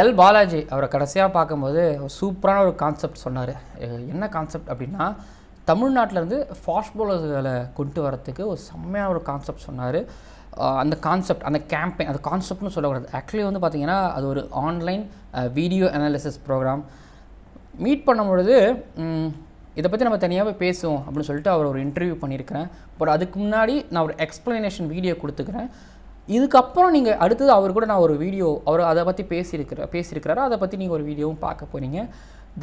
L Balaji அவரை கடைசியாக பார்க்கும்போது சூப்பரான ஒரு கான்செப்ட் சொன்னார் என்ன கான்செப்ட் அப்படின்னா தமிழ்நாட்டிலேருந்து ஃபாஸ்ட் பவுலர்களை கொண்டு வரத்துக்கு ஒரு செம்மையான ஒரு கான்செப்ட் சொன்னார் அந்த கான்செப்ட் அந்த கேம்பெயின் அந்த கான்செப்ட்னு சொல்லக்கூடாது ஆக்சுவலி வந்து பார்த்திங்கன்னா அது ஒரு online video analysis program meet பண்ணும்பொழுது இதை பற்றி நம்ம தனியாகவே பேசுவோம் அப்படின்னு சொல்லிட்டு அவர் ஒரு இன்டர்வியூ பண்ணியிருக்கிறேன் பட் அதுக்கு முன்னாடி நான் ஒரு எக்ஸ்ப்ளனேஷன் வீடியோ கொடுத்துக்கிறேன் இதுக்கப்புறம் நீங்கள் அடுத்தது அவர் கூட நான் ஒரு வீடியோ அவர் அதை பற்றி பேசியிருக்கிற பேசியிருக்கிறாரோ அதை பற்றி நீங்கள் ஒரு வீடியோவும் பார்க்க போகிறீங்க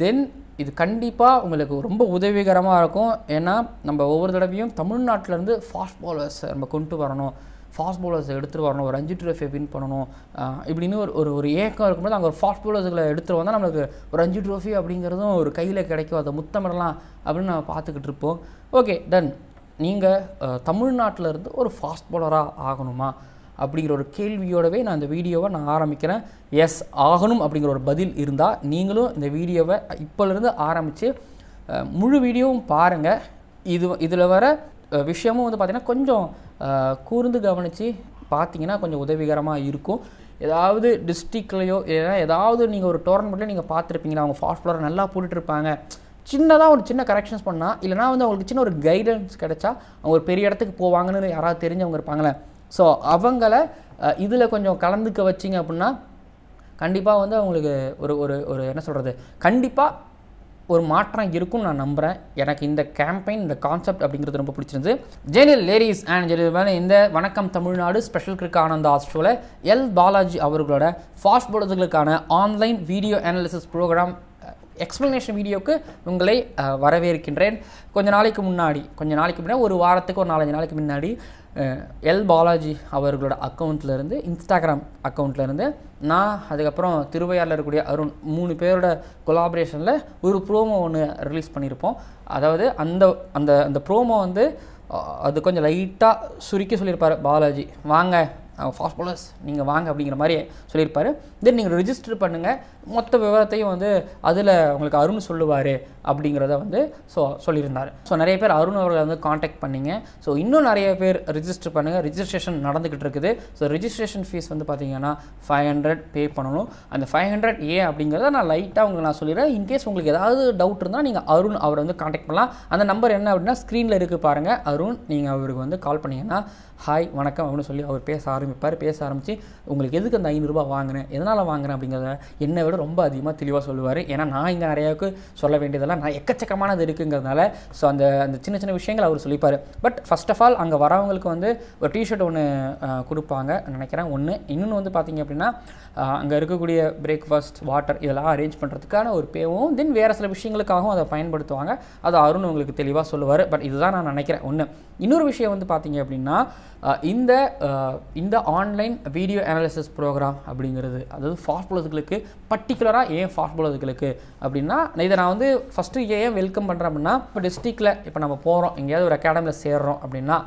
தென் இது கண்டிப்பாக உங்களுக்கு ரொம்ப உதவிகரமாக இருக்கும் ஏன்னா நம்ம ஒவ்வொரு தடவையும் தமிழ்நாட்டிலேருந்து ஃபாஸ்ட் பாலர்ஸை நம்ம கொண்டு வரணும் ஃபாஸ்ட் பாலர்ஸை எடுத்துகிட்டு வரணும் ஒரு அஞ்சு ட்ரஃபை வின் பண்ணணும் இப்படின்னு ஒரு ஒரு ஒரு ஏக்கம் இருக்கும்போது அங்கே ஒரு ஃபாஸ்ட் பாலர்ஸுகளை எடுத்துகிட்டு வந்தால் நம்மளுக்கு ஒரு அஞ்சு ட்ரோஃபி அப்படிங்கிறதும் ஒரு கையில் கிடைக்கும் அதை முத்தமிடலாம் அப்படின்னு நம்ம பார்த்துக்கிட்டு இருப்போம் ஓகே டன் நீங்கள் தமிழ்நாட்டிலேருந்து ஒரு ஃபாஸ்ட் பாலராக ஆகணுமா அப்படிங்கிற ஒரு கேள்வியோடவே நான் இந்த வீடியோவை நான் ஆரம்பிக்கிறேன் எஸ் ஆகணும் அப்படிங்கிற ஒரு பதில் இருந்தால் நீங்களும் இந்த வீடியோவை இப்போலேருந்து ஆரம்பித்து முழு வீடியோவும் பாருங்கள் இது இதில் வர விஷயமும் வந்து பார்த்திங்கன்னா கொஞ்சம் கூர்ந்து கவனித்து பார்த்தீங்கன்னா கொஞ்சம் உதவிகரமாக இருக்கும் ஏதாவது டிஸ்ட்ரிக்ட்லேயோ ஏன்னா ஏதாவது நீங்கள் ஒரு டோர்னமெண்ட்லேயோ நீங்கள் பார்த்துருப்பீங்களா அவங்க ஃபாஸ்ட் ஃப்ளோரை நல்லா போட்டுட்ருப்பாங்க சின்னதாக ஒரு சின்ன கரெக்ஷன்ஸ் பண்ணால் இல்லைனா வந்து அவங்களுக்கு சின்ன ஒரு கைடன்ஸ் கிடச்சா அவங்க ஒரு பெரிய இடத்துக்கு போவாங்கன்னு யாராவது தெரிஞ்சவங்க இருப்பாங்களே ஸோ அவங்கள இதில் கொஞ்சம் கலந்துக்க வச்சிங்க அப்படின்னா கண்டிப்பாக வந்து அவங்களுக்கு ஒரு ஒரு ஒரு என்ன சொல்கிறது கண்டிப்பாக ஒரு மாற்றம் இருக்கும்னு நான் நம்புகிறேன் எனக்கு இந்த கேம்பெயின் இந்த கான்செப்ட் அப்படிங்கிறது ரொம்ப பிடிச்சிருந்து ஜெனியல் லேடிஸ் அண்ட் ஜெனியல் இந்த வணக்கம் தமிழ்நாடு ஸ்பெஷல் கிரிக் ஆனந்த் ஆஸ்ட்ரோவில் எல் பாலாஜி அவர்களோட ஃபாஸ்ட் போலர்களுக்கான online video analysis program explanation வீடியோவுக்கு உங்களை வரவேற்கின்றேன் கொஞ்ச நாளைக்கு முன்னாடி கொஞ்சம் நாளைக்கு முன்னாடி ஒரு வாரத்துக்கு ஒரு நாலஞ்சு நாளைக்கு முன்னாடி எல் பாலாஜி அவர்களோட அக்கௌண்ட்லேருந்து இன்ஸ்டாகிராம் அக்கௌண்ட்லேருந்து நான் அதுக்கப்புறம் திருவையாரில் இருக்கக்கூடிய அருண் மூணு பேரோட கொலாபரேஷனில் ஒரு ப்ரோமோ ஒன்று ரிலீஸ் பண்ணியிருப்போம் அதாவது அந்த அந்த அந்த ப்ரோமோ வந்து அது கொஞ்சம் லைட்டாக சுருக்கி சொல்லியிருப்பார் பாலாஜி வாங்க ஃபாஸ்ட் போலர்ஸ் நீங்கள் வாங்க அப்படிங்கிற மாதிரி சொல்லியிருப்பார் தென் நீங்கள் ரிஜிஸ்டர் பண்ணுங்கள் மொத்த விவரத்தையும் வந்து அதில் உங்களுக்கு அருண் சொல்லுவார் அப்படிங்கிறத வந்து ஸோ சொல்லியிருந்தார் ஸோ நிறைய பேர் அருண் அவர்களை வந்து காண்டாக்ட் பண்ணிங்க ஸோ இன்னும் நிறைய பேர் ரிஜிஸ்டர் பண்ணுங்கள் ரிஜிஸ்ட்ரேஷன் நடந்துக்கிட்டு இருக்குது ஸோ ரிஜிஸ்ட்ரேஷன் ஃபீஸ் வந்து பார்த்தீங்கன்னா ஃபைவ் ஹண்ட்ரட் பே பண்ணணும் அந்த ஃபைவ் ஹண்ட்ரட் ஏ அப்படிங்கிறத நான் லைட்டாக உங்களுக்கு நான் சொல்லிடுறேன் இன்கேஸ் உங்களுக்கு ஏதாவது டவுட் இருந்தால் நீங்கள் அருண் அவரை வந்து காண்டாக்ட் பண்ணலாம் அந்த நம்பர் என்ன அப்படின்னா ஸ்க்ரீனில் இருக்குது பாருங்கள் அருண் நீங்கள் அவருக்கு வந்து கால் பண்ணிங்கன்னா ஹாய் வணக்கம் அப்படின்னு சொல்லி அவர் பேச ஆரம்பி ஆரம்பிப்பார் பேச ஆரம்பித்து உங்களுக்கு எதுக்கு அந்த ஐநூறுரூபா வாங்கினேன் எதனால் வாங்கினேன் அப்படிங்கிறத என்னை விட ரொம்ப அதிகமாக தெளிவாக சொல்லுவார் ஏன்னா நான் இங்கே நிறையாவுக்கு சொல்ல வேண்டியதெல்லாம் நான் எக்கச்சக்கமானது இருக்குங்கிறதுனால ஸோ அந்த அந்த சின்ன சின்ன விஷயங்கள் அவர் சொல்லிப்பார் பட் ஃபஸ்ட் ஆஃப் ஆல் அங்கே வரவங்களுக்கு வந்து ஒரு டிஷர்ட் ஒன்று கொடுப்பாங்க நினைக்கிறேன் ஒன்று இன்னொன்று வந்து பார்த்திங்க அப்படின்னா அங்கே இருக்கக்கூடிய பிரேக்ஃபாஸ்ட் வாட்டர் இதெல்லாம் அரேஞ்ச் பண்ணுறதுக்கான ஒரு பேவும் தென் வேறு சில விஷயங்களுக்காகவும் அதை பயன்படுத்துவாங்க அது அருண் உங்களுக்கு தெளிவாக சொல்லுவார் பட் இதுதான் நான் நினைக்கிறேன் ஒன்று இன்னொரு விஷயம் வந்து பார்த்திங்க அப்படின்னா இந்த இந்த ஆன்லைன் வீடியோ அனாலிசிஸ் ப்ரோக்ராம் அப்படிங்கிறது அதாவது ஃபாஸ்ட் ஃபாஸ்ட்போலர்ஸ்களுக்கு பர்டிகுலராக ஏன் ஃபாஸ்ட்போலர்ஸ்களுக்கு அப்படின்னா இதை நான் வந்து ஃபஸ்ட்டு ஏன் வெல்கம் பண்ணுறேன் அப்படின்னா இப்போ டிஸ்ட்ரிக்டில் இப்போ நம்ம போகிறோம் எங்கேயாவது ஒரு அகாடமியில் சேர்கிறோம் அப்படின்னா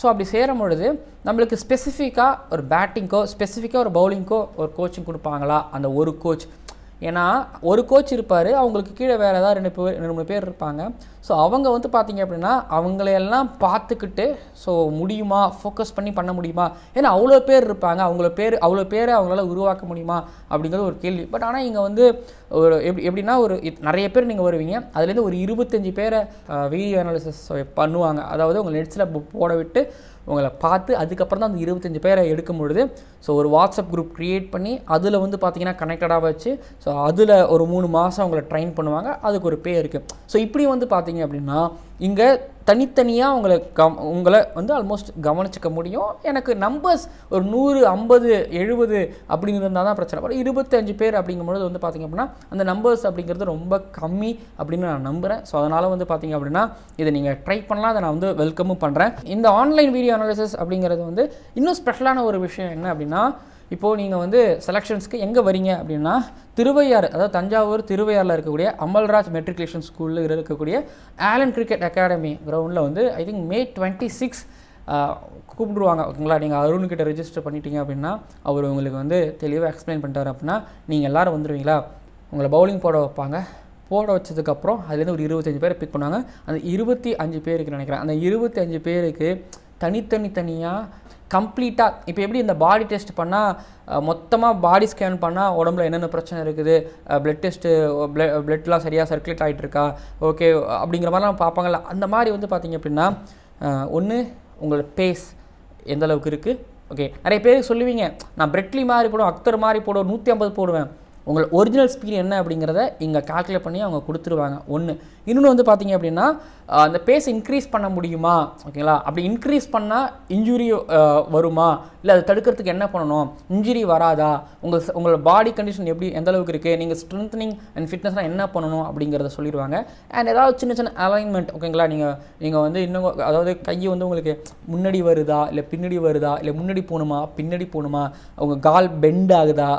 ஸோ அப்படி சேரும் பொழுது நம்மளுக்கு ஸ்பெசிஃபிக்காக ஒரு பேட்டிங்க்கோ ஸ்பெசிஃபிக்காக ஒரு பவுலிங்க்கோ ஒரு கோச்சிங் கொடுப்பாங்களா அந்த ஒரு கோச் ஏன்னா ஒரு கோச் இருப்பார் அவங்களுக்கு கீழே வேறு ஏதாவது ரெண்டு பேர் ரெண்டு மூணு பேர் இருப்பாங்க ஸோ அவங்க வந்து பார்த்திங்க அப்படின்னா அவங்களையெல்லாம் பார்த்துக்கிட்டு ஸோ முடியுமா ஃபோக்கஸ் பண்ணி பண்ண முடியுமா ஏன்னா அவ்வளோ பேர் இருப்பாங்க அவங்கள பேர் அவ்வளோ பேரை அவங்களால உருவாக்க முடியுமா அப்படிங்கிறது ஒரு கேள்வி பட் ஆனால் இங்கே வந்து ஒரு எப்படி எப்படின்னா ஒரு நிறைய பேர் நீங்கள் வருவீங்க அதுலேருந்து ஒரு இருபத்தஞ்சி பேரை வீடியோ அனாலிசிஸ் பண்ணுவாங்க அதாவது உங்கள் நெட்ஸில் போட விட்டு உங்களை பார்த்து அதுக்கப்புறம் தான் அந்த இருபத்தஞ்சி பேரை எடுக்கும் பொழுது ஸோ ஒரு வாட்ஸ்அப் குரூப் க்ரியேட் பண்ணி அதில் வந்து பார்த்திங்கன்னா கனெக்டடாக வச்சு ஸோ அதில் ஒரு மூணு மாதம் அவங்கள ட்ரைன் பண்ணுவாங்க அதுக்கு ஒரு பே இருக்குது ஸோ இப்படி வந்து பார்த்திங்க அப்படின்னா இங்கே தனித்தனியாக அவங்களை கம் உங்களை வந்து ஆல்மோஸ்ட் கவனிச்சிக்க முடியும் எனக்கு நம்பர்ஸ் ஒரு நூறு ஐம்பது எழுபது அப்படிங்கிறது இருந்தால் தான் பிரச்சனை வரும் இருபத்தஞ்சு பேர் அப்படிங்கும்பொழுது வந்து பார்த்திங்க அப்படின்னா அந்த நம்பர்ஸ் அப்படிங்கிறது ரொம்ப கம்மி அப்படின்னு நான் நம்புகிறேன் ஸோ அதனால் வந்து பார்த்திங்க அப்படின்னா இதை நீங்கள் ட்ரை பண்ணலாம் அதை நான் வந்து வெல்கமும் பண்ணுறேன் இந்த ஆன்லைன் வீடியோ அனாலிசிஸ் அப்படிங்கிறது வந்து இன்னும் ஸ்பெஷலான ஒரு விஷயம் என்ன அப்படின்னா இப்போது நீங்கள் வந்து செலெக்ஷன்ஸ்க்கு எங்கே வரீங்க அப்படின்னா திருவையாறு அதாவது தஞ்சாவூர் திருவையாரில் இருக்கக்கூடிய அமல்ராஜ் மெட்ரிகுலேஷன் ஸ்கூலில் இருக்கக்கூடிய ஆலன் கிரிக்கெட் அகாடமி கிரவுண்டில் வந்து I think May twenty six கூப்பிடுவாங்க ஓகேங்களா நீங்கள் அருண்கிட்ட ரிஜிஸ்டர் பண்ணிட்டீங்க அப்படின்னா அவர் உங்களுக்கு வந்து தெளிவாக எக்ஸ்பிளைன் பண்ணிட்டார் அப்படின்னா நீங்கள் எல்லோரும் வந்துடுவீங்களா உங்களை பவுலிங் போட வைப்பாங்க போட வச்சதுக்கப்புறம் அதுலேருந்து ஒரு இருபத்தஞ்சி பேர் பிக் பண்ணுவாங்க அந்த இருபத்தி அஞ்சு பேருக்கு நினைக்கிறேன் அந்த இருபத்தி அஞ்சு பேருக்கு தனித்தனி தனியாக கம்ப்ளீட்டாக இப்போ எப்படி இந்த பாடி டெஸ்ட் பண்ணால் மொத்தமாக பாடி ஸ்கேன் பண்ணால் உடம்புல என்னென்ன பிரச்சனை இருக்குது பிளட் டெஸ்ட்டு ப்ள பிளட்லாம் சரியாக சர்க்குலேட் ஆகிட்டு இருக்கா ஓகே அப்படிங்கிற மாதிரிலாம் பார்ப்பாங்கள்ல அந்த மாதிரி வந்து பார்த்திங்க அப்படின்னா ஒன்று உங்களோட பேஸ் எந்தளவுக்கு இருக்குது ஓகே நிறைய பேர் சொல்லுவீங்க நான் பிரெட்லி மாதிரி போடுவேன் அக்தர் மாதிரி போடுவேன் நூற்றி ஐம்பது போடுவேன் உங்கள் ஒரிஜினல் ஸ்பீடு என்ன அப்படிங்கிறத இங்கே கால்குலேட் பண்ணி அவங்க கொடுத்துருவாங்க ஒன்று இன்னொன்று வந்து பார்த்திங்க அப்படின்னா அந்த பேஸ் இன்க்ரீஸ் பண்ண முடியுமா ஓகேங்களா அப்படி இன்க்ரீஸ் பண்ணால் இன்ஜுரி வருமா இல்லை அதை தடுக்கிறதுக்கு என்ன பண்ணணும் இன்ஜுரி வராதா உங்கள் உங்களோட பாடி கண்டிஷன் எப்படி எந்த அளவுக்கு இருக்குது நீங்கள் ஸ்ட்ரென்த்னிங் அண்ட் ஃபிட்னஸ்னால் என்ன பண்ணணும் அப்படிங்கிறத சொல்லிடுவாங்க அண்ட் ஏதாவது சின்ன சின்ன அலைன்மெண்ட் ஓகேங்களா நீங்கள் நீங்கள் வந்து இன்னும் அதாவது கையை வந்து உங்களுக்கு முன்னாடி வருதா இல்லை பின்னாடி வருதா இல்லை முன்னாடி போகணுமா பின்னாடி போகணுமா உங்கள் கால் பெண்ட் ஆகுதா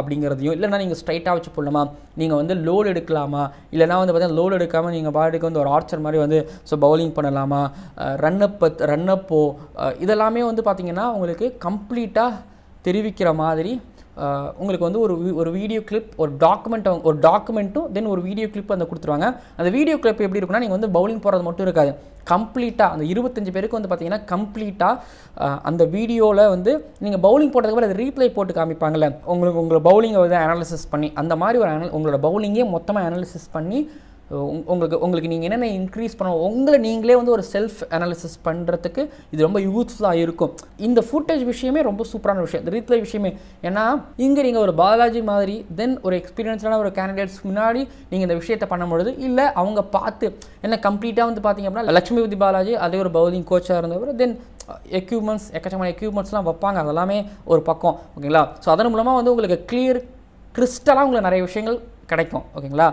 அப்படிங்கிறதையும் இல்லைன்னா நீங்கள் ஸ்ட்ரைட்டாக வச்சு போடலாமா நீங்கள் வந்து லோடு எடுக்கலாமா இல்லைனா வந்து பார்த்தீங்கன்னா லோடு எடுக்காமல் நீங்கள் பாட்டுக்கு வந்து ஒரு ஆர்ச்சர் மாதிரி வந்து ஸோ பவுலிங் பண்ணலாமா ரன்னப் ரன்னப்போ இதெல்லாமே வந்து பார்த்திங்கன்னா உங்களுக்கு கம்ப்ளீட்டாக தெரிவிக்கிற மாதிரி உங்களுக்கு வந்து ஒரு ஒரு வீடியோ கிளிப் ஒரு டாக்குமெண்ட் அவங்க ஒரு டாக்குமெண்ட்டும் தென் ஒரு வீடியோ கிளிப் அந்த கொடுத்துருவாங்க அந்த வீடியோ கிளிப் எப்படி இருக்குன்னா நீங்கள் வந்து பவுலிங் போகிறது மட்டும் இருக்காது கம்ப்ளீட்டாக அந்த இருபத்தஞ்சு பேருக்கு வந்து பார்த்தீங்கன்னா கம்ப்ளீட்டாக அந்த வீடியோவில் வந்து நீங்கள் பவுலிங் போட்டதுக்கு அப்புறம் அது ரீப்ளை போட்டு காமிப்பாங்கல்ல உங்களுக்கு உங்களை பவுலிங்கை வந்து அனாலிசிஸ் பண்ணி அந்த மாதிரி ஒரு அனல் உங்களோட பவுலிங்கே மொத்தமாக அனாலிசிஸ் பண்ணி உங்களுக்கு உங்களுக்கு நீங்கள் என்னென்ன இன்க்ரீஸ் பண்ணணும் உங்களை நீங்களே வந்து ஒரு செல்ஃப் அனாலிசிஸ் பண்ணுறதுக்கு இது ரொம்ப யூஸ்ஃபுல்லாக இருக்கும் இந்த ஃபுட்டேஜ் விஷயமே ரொம்ப சூப்பரான விஷயம் இந்த ரீத்ல விஷயமே ஏன்னா இங்கே நீங்கள் ஒரு பாலாஜி மாதிரி தென் ஒரு எக்ஸ்பீரியன்ஸான ஒரு கேண்டிடேட்ஸ் முன்னாடி நீங்கள் இந்த விஷயத்தை பண்ணும்பொழுது இல்லை அவங்க பார்த்து என்ன கம்ப்ளீட்டாக வந்து பார்த்தீங்க அப்படின்னா லட்சுமிபதி பாலாஜி அதே ஒரு பவுலிங் கோச்சாக இருந்தவர் தென் எக்யூப்மெண்ட்ஸ் எக்கச்சக்கமான எக்யூப்மெண்ட்ஸ்லாம் வைப்பாங்க அதெல்லாமே ஒரு பக்கம் ஓகேங்களா ஸோ அதன் மூலமாக வந்து உங்களுக்கு கிளியர் கிறிஸ்டலாக உங்களுக்கு நிறைய விஷயங்கள் கிடைக்கும் ஓகேங்களா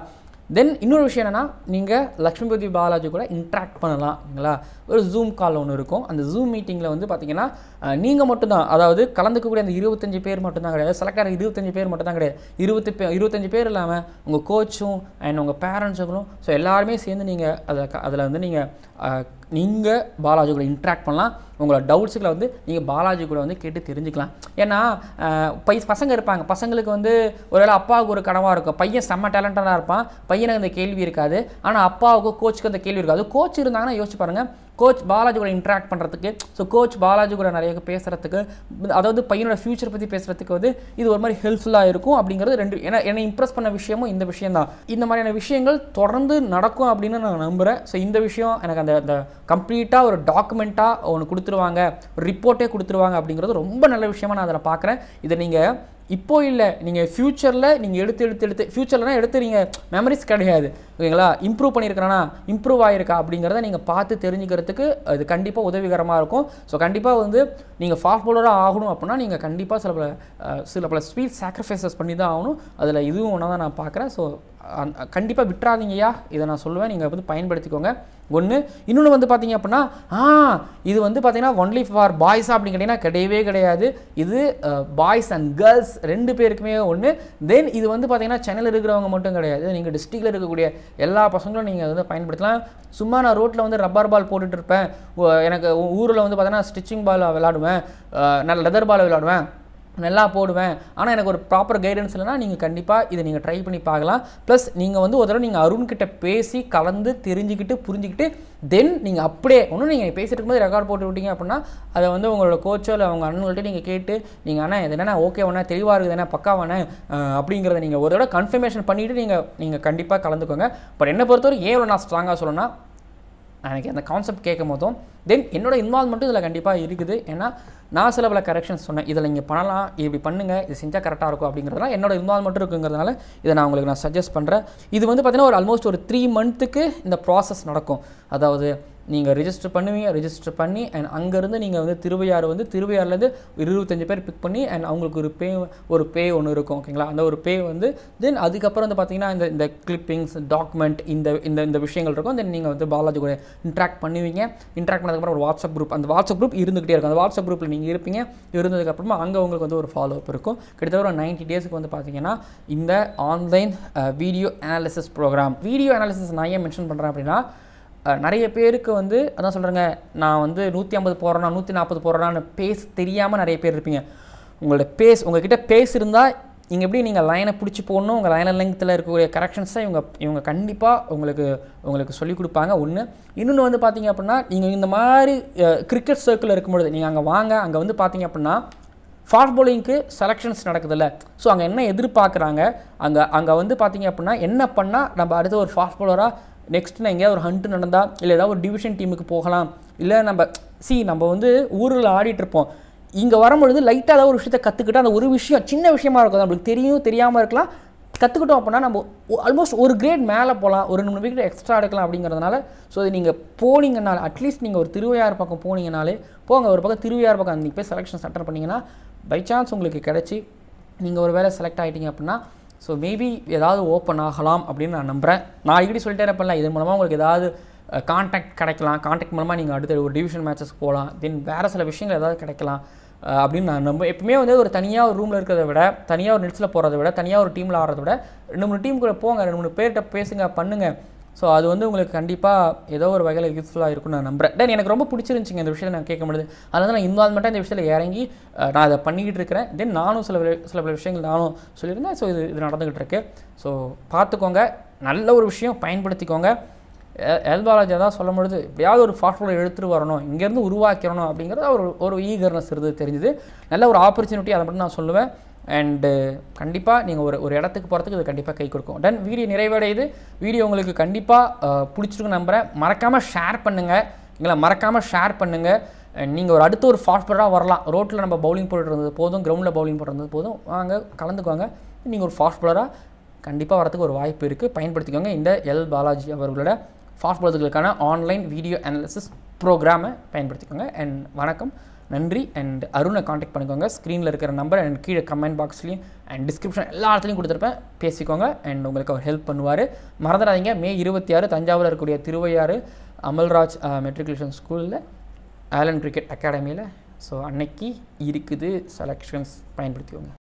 தென் இன்னொரு விஷயம் என்னென்னா நீங்கள் லக்ஷ்மிபதி பாலாஜி கூட இன்ட்ராக்ட் பண்ணலாம் ஓகேங்களா ஒரு ஜூம் கால் ஒன்று இருக்கும் அந்த ஜூம் மீட்டிங்கில் வந்து பார்த்திங்கன்னா நீங்கள் மட்டும்தான் அதாவது கலந்துக்கக்கூடிய அந்த இருபத்தஞ்சு பேர் மட்டும்தான் கிடையாது செலக்ட் ஆகிற இருபத்தஞ்சு பேர் மட்டும்தான் கிடையாது இருபத்தி பே இருபத்தஞ்சு பேர் இல்லாமல் உங்கள் கோச்சும் அண்ட் உங்கள் பேரண்ட்ஸுகளும் ஸோ எல்லாருமே சேர்ந்து நீங்கள் அதை அதில் வந்து நீங்கள் நீங்கள் பாலாஜி கூட இன்ட்ராக்ட் பண்ணலாம் உங்களோட டவுட்ஸுகளை வந்து நீங்கள் பாலாஜி கூட வந்து கேட்டு தெரிஞ்சுக்கலாம் ஏன்னா பை பசங்க இருப்பாங்க பசங்களுக்கு வந்து ஒருவேளை அப்பாவுக்கு ஒரு கனவாக இருக்கும் பையன் செம்ம டேலண்டடாக இருப்பான் பையனுக்கு அந்த கேள்வி இருக்காது ஆனால் அப்பாவுக்கு கோச்சுக்கு அந்த கேள்வி இருக்காது கோச் இருந்தாங்கன்னா யோசிச்சு பாருங்கள் கோச் பாலாஜி கூட இன்ட்ராக்ட் பண்ணுறதுக்கு ஸோ கோச் பாலாஜி கூட நிறைய பேசுகிறதுக்கு அதாவது பையனோட ஃபியூச்சர் பற்றி பேசுகிறதுக்கு வந்து இது ஒரு மாதிரி ஹெல்ப்ஃபுல்லாக இருக்கும் அப்படிங்கிறது ரெண்டு ஏன்னா என்னை இம்ப்ரெஸ் பண்ண விஷயமும் இந்த விஷயம் தான் இந்த மாதிரியான விஷயங்கள் தொடர்ந்து நடக்கும் அப்படின்னு நான் நம்புகிறேன் ஸோ இந்த விஷயம் எனக்கு அந்த அந்த கம்ப்ளீட்டாக ஒரு டாக்குமெண்ட்டாக ஒன்று கொடுத்துருவாங்க ஒரு ரிப்போர்ட்டே கொடுத்துருவாங்க அப்படிங்கிறது ரொம்ப நல்ல விஷயமாக நான் அதில் பார்க்குறேன் இதை நீங்கள் இப்போ இல்லை நீங்கள் ஃப்யூச்சரில் நீங்கள் எடுத்து எடுத்து எடுத்து ஃப்யூச்சர்லனா எடுத்து நீங்கள் மெமரிஸ் கிடையாது ஓகேங்களா இம்ப்ரூவ் பண்ணியிருக்கிறானா இம்ப்ரூவ் ஆகிருக்கா அப்படிங்கிறத நீங்கள் பார்த்து தெரிஞ்சுக்கிறதுக்கு அது கண்டிப்பாக உதவிகரமாக இருக்கும் ஸோ கண்டிப்பாக வந்து நீங்கள் ஃபாஸ்ட் பவுலராக ஆகணும் அப்படின்னா நீங்கள் கண்டிப்பாக சில பல சில பல ஸ்வீட் சாக்ரிஃபைசஸ் பண்ணி தான் ஆகணும் அதில் இதுவும் ஒன்றா தான் நான் பார்க்குறேன் ஸோ கண்டிப்பாக விட்டுறாதீங்கய்யா இதை நான் சொல்லுவேன் நீங்கள் வந்து பயன்படுத்திக்கோங்க ஒன்று இன்னொன்று வந்து பார்த்தீங்க அப்படின்னா ஆ இது வந்து பார்த்தீங்கன்னா ஒன்லி ஃபார் பாய்ஸ் அப்படின்னு கேட்டிங்கன்னா கிடையவே கிடையாது இது பாய்ஸ் அண்ட் கேர்ள்ஸ் ரெண்டு பேருக்குமே ஒன்று தென் இது வந்து பார்த்தீங்கன்னா சென்னையில் இருக்கிறவங்க மட்டும் கிடையாது நீங்கள் டிஸ்ட்ரிக்டில் இருக்கக்கூடிய எல்லா பசங்களும் நீங்கள் வந்து பயன்படுத்தலாம் சும்மா நான் ரோட்டில் வந்து ரப்பர் பால் போட்டுட்டு இருப்பேன் எனக்கு ஊரில் வந்து பார்த்தீங்கன்னா ஸ்டிச்சிங் பால் விளாடுவேன் நான் லெதர் பால் விளாடுவேன் நல்லா போடுவேன் ஆனால் எனக்கு ஒரு ப்ராப்பர் கைடன்ஸ் இல்லைனா நீங்கள் கண்டிப்பாக இதை நீங்கள் ட்ரை பண்ணி பார்க்கலாம் ப்ளஸ் நீங்கள் வந்து ஒரு தடவை நீங்கள் அருண்கிட்ட பேசி கலந்து தெரிஞ்சுக்கிட்டு புரிஞ்சுக்கிட்டு தென் நீங்கள் அப்படியே ஒன்றும் நீங்கள் பேசிட்டு இருக்கும்போது ரெக்கார்ட் போட்டு விட்டீங்க அப்படின்னா அதை வந்து உங்களோட கோச்சோ இல்லை அவங்க அண்ணன்கள்ட்ட நீங்கள் கேட்டு நீங்கள் அண்ணா இது என்ன ஓகே வேணா தெளிவாக இருக்குது என்ன பக்கா அப்படிங்கிறத நீங்கள் ஒரு தடவை கன்ஃபர்மேஷன் பண்ணிவிட்டு நீங்கள் நீங்கள் கண்டிப்பாக கலந்துக்கோங்க பட் என்னை பொறுத்தவரை ஏன் நான் ஸ்ட்ராங்காக சொல்லணும்னா எனக்கு அந்த கான்செப்ட் கேட்கும் போதும் தென் என்னோடய இன்வால்மெண்ட்டும் இதில் கண்டிப்பாக இருக்குது ஏன்னா நான் சில பல கரெக்ஷன்ஸ் சொன்னேன் இதில் நீங்கள் பண்ணலாம் இப்படி பண்ணுங்கள் இது செஞ்சால் கரெக்டாக இருக்கும் அப்படிங்கிறதுனால என்னோட இன்வால்மெண்ட் இருக்குங்கிறதுனால இதை நான் உங்களுக்கு நான் சஜஸ்ட் பண்ணுறேன் இது வந்து பார்த்திங்கன்னா ஒரு ஆல்மோஸ்ட் ஒரு த்ரீ மந்த்துக்கு இந்த ப்ராசஸ் நடக்கும் அதாவது நீங்கள் ரிஜிஸ்டர் பண்ணுவீங்க ரிஜிஸ்டர் பண்ணி அண்ட் அங்கேருந்து நீங்கள் வந்து திருவையாறு வந்து திருவையாறுலேருந்து இருபத்தஞ்சு பேர் பிக் பண்ணி அண்ட் அவங்களுக்கு ஒரு பே ஒரு பே ஒன்று இருக்கும் ஓகேங்களா அந்த ஒரு பே வந்து தென் அதுக்கப்புறம் வந்து பார்த்திங்கன்னா இந்த இந்த கிளிப்பிங்ஸ் டாக்குமெண்ட் இந்த இந்த இந்த விஷயங்கள் இருக்கும் தென் நீங்கள் வந்து பாலாஜி கூட இன்ட்ராக்ட் பண்ணுவீங்க இன்ட்ராக்ட் பண்ணதுக்கப்புறம் ஒரு வாட்ஸ்அப் குரூப் அந்த வாட்ஸ்அப் குரூப் இருந்துகிட்டே இருக்கும் அந்த வாட்ஸ்அப் குரூப்பில் நீங்கள் இருப்பீங்க இருந்ததுக்கப்புறமா அங்கே உங்களுக்கு வந்து ஒரு ஃபாலோ அப் இருக்கும் கிட்டத்தட்ட ஒரு நைன்ட்டி டேஸுக்கு வந்து பார்த்தீங்கன்னா இந்த online video analysis program video analysis நான் ஏன் மென்ஷன் பண்ணுறேன் அப்படின்னா நிறைய பேருக்கு வந்து அதான் சொல்கிறேங்க நான் வந்து நூற்றி ஐம்பது போகிறேன்னா நூற்றி நாற்பது போடுறேன்னு பேஸ் தெரியாமல் நிறைய பேர் இருப்பீங்க உங்களோட பேஸ் உங்கள்கிட்ட பேஸ் இருந்தால் இங்கே எப்படி நீங்கள் லைனை பிடிச்சி போடணும் உங்கள் லைனை லெங்க்த்தில் இருக்கக்கூடிய கரெக்ஷன்ஸை இவங்க இவங்க கண்டிப்பாக உங்களுக்கு உங்களுக்கு சொல்லிக் கொடுப்பாங்க ஒன்று இன்னொன்று வந்து பார்த்தீங்க அப்படின்னா நீங்கள் இந்த மாதிரி கிரிக்கெட் சர்க்கிள் இருக்கும்பொழுது நீங்கள் அங்கே வாங்க அங்கே வந்து பார்த்தீங்க அப்படின்னா ஃபாஸ்ட் போலிங்க்கு செலெக்ஷன்ஸ் நடக்குதுல்ல ஸோ அங்கே என்ன எதிர்பார்க்குறாங்க அங்கே அங்கே வந்து பார்த்தீங்க அப்படின்னா என்ன பண்ணால் நம்ம அடுத்த ஒரு ஃபாஸ்ட் போலராக நெக்ஸ்ட் நான் எங்கேயாவது ஒரு ஹண்ட்டு நடந்தால் இல்லை ஏதாவது ஒரு டிவிஷன் டீமுக்கு போகலாம் இல்லை நம்ம சி நம்ம வந்து ஊரில் ஆடிட்டுருப்போம் இங்கே வரும்பொழுது லைட்டாக ஏதாவது ஒரு விஷயத்தை கற்றுக்கிட்டு அந்த ஒரு விஷயம் சின்ன விஷயமா இருக்கும் நம்மளுக்கு தெரியும் தெரியாமல் இருக்கலாம் கற்றுக்கிட்டோம் அப்படின்னா நம்ம ஆல்மோஸ்ட் ஒரு கிரேட் மேலே போகலாம் ஒரு ரெண்டு மூணு விக்கெட் எக்ஸ்ட்ரா எடுக்கலாம் அப்படிங்கிறதுனால ஸோ நீங்கள் போனீங்கனால அட்லீஸ்ட் நீங்கள் ஒரு திருவையார் பக்கம் போனீங்கனாலே போங்க ஒரு பக்கம் திருவையார் பக்கம் அந்த போய் செலெக்ஷன் சட்டர் பண்ணிங்கன்னா பை சான்ஸ் உங்களுக்கு கிடச்சி நீங்கள் ஒரு வேலை செலக்ட் ஆகிட்டீங்க அப்படின்னா ஸோ மேபி ஏதாவது ஓப்பன் ஆகலாம் அப்படின்னு நான் நம்புகிறேன் நான் அடிக்கடி சொல்லிட்டே இருப்பேன்ல இதன் மூலமாக உங்களுக்கு ஏதாவது கான்டாக்ட் கிடைக்கலாம் கான்டாக்ட் மூலமாக நீங்கள் அடுத்த ஒரு டிவிஷன் மேட்சஸ் போகலாம் தென் வேறு சில விஷயங்கள் ஏதாவது கிடைக்கலாம் அப்படின்னு நான் நம்ப எப்பவுமே வந்து ஒரு தனியாக ஒரு ரூமில் இருக்கிறத விட தனியாக ஒரு நெட்ஸில் போகிறத விட தனியாக ஒரு டீமில் ஆடுறத விட ரெண்டு மூணு டீம் கூட போங்க ரெண்டு மூணு பேர்கிட்ட பேசுங்க பண்ணுங்கள் ஸோ அது வந்து உங்களுக்கு கண்டிப்பாக ஏதோ ஒரு வகையில் யூஸ்ஃபுல்லாக இருக்கும்னு நான் நம்புகிறேன் தென் எனக்கு ரொம்ப பிடிச்சிருந்துச்சிங்க இந்த விஷயத்தை நான் கேட்க முடியுது அதனால் நான் இன்வால்மெண்ட்டாக இந்த விஷயத்தில் இறங்கி நான் அதை பண்ணிக்கிட்டு இருக்கிறேன் தென் நானும் சில சில பல விஷயங்கள் நானும் சொல்லியிருந்தேன் ஸோ இது இது நடந்துக்கிட்டு இருக்கு ஸோ பார்த்துக்கோங்க நல்ல ஒரு விஷயம் பயன்படுத்திக்கோங்க எல்பாலாஜி தான் சொல்ல முடியுது எப்படியாவது ஒரு ஃபாஸ்ட்பாலர் எடுத்துகிட்டு வரணும் இங்கேருந்து உருவாக்கிறணும் அப்படிங்கிறது ஒரு ஒரு ஈகர்னஸ் இருந்து தெரிஞ்சுது நல்ல ஒரு ஆப்பர்ச்சுனிட்டி அதை மட்டும் நான் சொல்லுவேன் அண்டு கண்டிப்பாக நீங்கள் ஒரு ஒரு இடத்துக்கு போகிறதுக்கு இது கண்டிப்பாக கை கொடுக்கும் டென் வீடியோ நிறைவடையுது வீடியோ உங்களுக்கு கண்டிப்பாக பிடிச்சிருக்கும் நம்புகிறேன் மறக்காமல் ஷேர் பண்ணுங்கள் எங்களை மறக்காமல் ஷேர் பண்ணுங்கள் நீங்கள் ஒரு அடுத்த ஒரு ஃபாஸ்ட்பராக வரலாம் ரோட்டில் நம்ம பவுலிங் போட்டுருந்தது போதும் கிரவுண்டில் பவுலிங் போட்டுருந்தது போதும் வாங்க கலந்துக்குவாங்க நீங்கள் ஒரு ஃபாஸ்ட் பவுலராக கண்டிப்பாக வரத்துக்கு ஒரு வாய்ப்பு இருக்குது பயன்படுத்திக்கோங்க இந்த எல் பாலாஜி அவர்களோட ஃபாஸ்ட் பாலர்களுக்கான ஆன்லைன் வீடியோ அனாலிசிஸ் ப்ரோக்ராமை பயன்படுத்திக்கோங்க அண்ட் வணக்கம் நன்றி அண்ட் அருணை காண்டாக்ட் பண்ணிக்கோங்க ஸ்க்ரீனில் இருக்கிற நம்பர் அண்ட் கீழே கமெண்ட் பாக்ஸ்லையும் அண்ட் டிஸ்கிரிப்ஷன் எல்லா இடத்துலையும் கொடுத்துருப்பேன் பேசிக்கோங்க அண்ட் உங்களுக்கு அவர் ஹெல்ப் பண்ணுவார் மறந்துடாதீங்க மே இருபத்தி ஆறு தஞ்சாவூரில் இருக்கக்கூடிய திருவையாறு அமல்ராஜ் மெட்ரிகுலேஷன் ஸ்கூலில் ஆலன் கிரிக்கெட் அகாடமியில் ஸோ அன்னைக்கு இருக்குது செலெக்ஷன்ஸ் பயன்படுத்திக்கோங்க